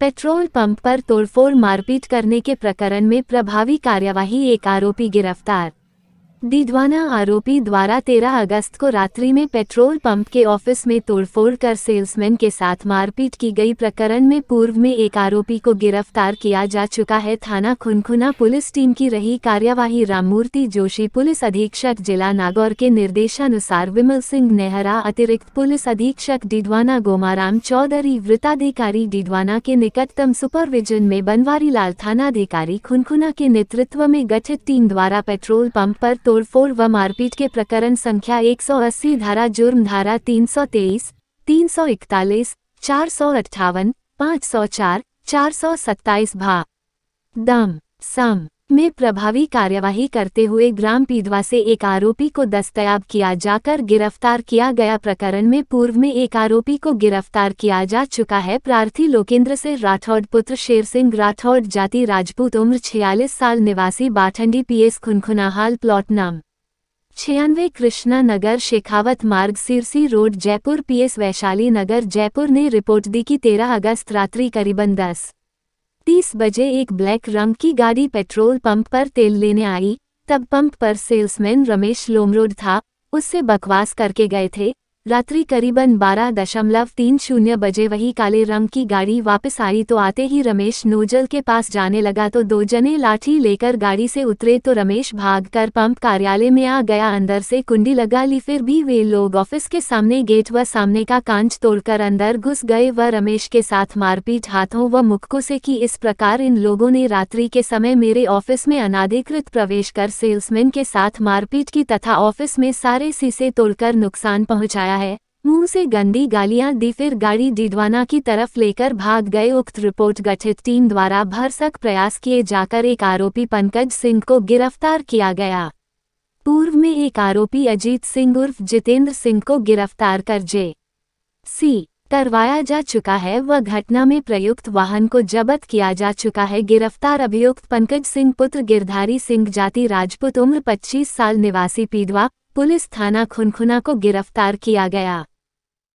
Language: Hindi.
पेट्रोल पंप पर तोड़फोड़ मारपीट करने के प्रकरण में प्रभावी कार्यवाही एक आरोपी गिरफ्तार दीदवाना आरोपी द्वारा 13 अगस्त को रात्रि में पेट्रोल पंप के ऑफिस में तोड़फोड़ कर सेल्समैन के साथ मारपीट की गई प्रकरण में पूर्व में एक आरोपी को गिरफ्तार किया जा चुका है थाना खुनखुना पुलिस टीम की रही कार्यवाही राममूर्ति जोशी पुलिस अधीक्षक जिला नागौर के निर्देशानुसार विमल सिंह नेहरा अतिरिक्त पुलिस अधीक्षक डिडवाना गोमाराम चौधरी वृत्ताधिकारी डिडवाना के निकटतम सुपरविजन में बनवारी लाल थानाधिकारी खुनखुना के नेतृत्व में गठित टीम द्वारा पेट्रोल पंप आरोप तोड़फोड़ व मारपीट के प्रकरण संख्या 180 धारा जुर्म धारा 323, 341, 458, 504, 427 भा दम सम में प्रभावी कार्यवाही करते हुए ग्राम पीदवा से एक आरोपी को दस्तयाब किया जाकर गिरफ्तार किया गया प्रकरण में पूर्व में एक आरोपी को गिरफ्तार किया जा चुका है प्रार्थी लोकेंद्र से राठौड़ पुत्र शेर सिंह राठौड़ जाति राजपूत उम्र छियालीस साल निवासी बाठंडी पीएस खुनखुनाहाल प्लॉट नाम छियानवे कृष्णा नगर शेखावत मार्ग सिरसी रोड जयपुर पीएस वैशाली नगर जयपुर ने रिपोर्ट दी कि तेरह अगस्त रात्रि करीबन दस तीस बजे एक ब्लैक रंग की गाड़ी पेट्रोल पंप पर तेल लेने आई तब पंप पर सेल्समैन रमेश लोमरोड था उससे बकवास करके गए थे रात्रि करीबन बारह दशमलव तीन शून्य बजे वही काले रंग की गाड़ी वापस आई तो आते ही रमेश नोजल के पास जाने लगा तो दो जने लाठी लेकर गाड़ी से उतरे तो रमेश भागकर पंप कार्यालय में आ गया अंदर से कुंडी लगा ली फिर भी वे लोग ऑफिस के सामने गेट व सामने का कांच तोड़कर अंदर घुस गए व रमेश के साथ मारपीट हाथों व मुक्कों से की इस प्रकार इन लोगों ने रात्रि के समय मेरे ऑफिस में अनाधिकृत प्रवेश कर सेल्समैन के साथ मारपीट की तथा ऑफिस में सारे शीशे तोड़कर नुकसान पहुँचाया है मुंह से गंदी गालियां दी फिर गाड़ी डिडवाना की तरफ लेकर भाग गए उक्त रिपोर्ट गठित टीम द्वारा भरसक प्रयास किए जाकर एक आरोपी पंकज सिंह को गिरफ्तार किया गया पूर्व में एक आरोपी अजीत सिंह उर्फ जितेंद्र सिंह को गिरफ्तार कर जे सी करवाया जा चुका है व घटना में प्रयुक्त वाहन को जब्त किया जा चुका है गिरफ्तार अभियुक्त पंकज सिंह पुत्र गिरधारी सिंह जाति राजपूत उम्र 25 साल निवासी पीडवा पुलिस थाना खुनखुना को गिरफ्तार किया गया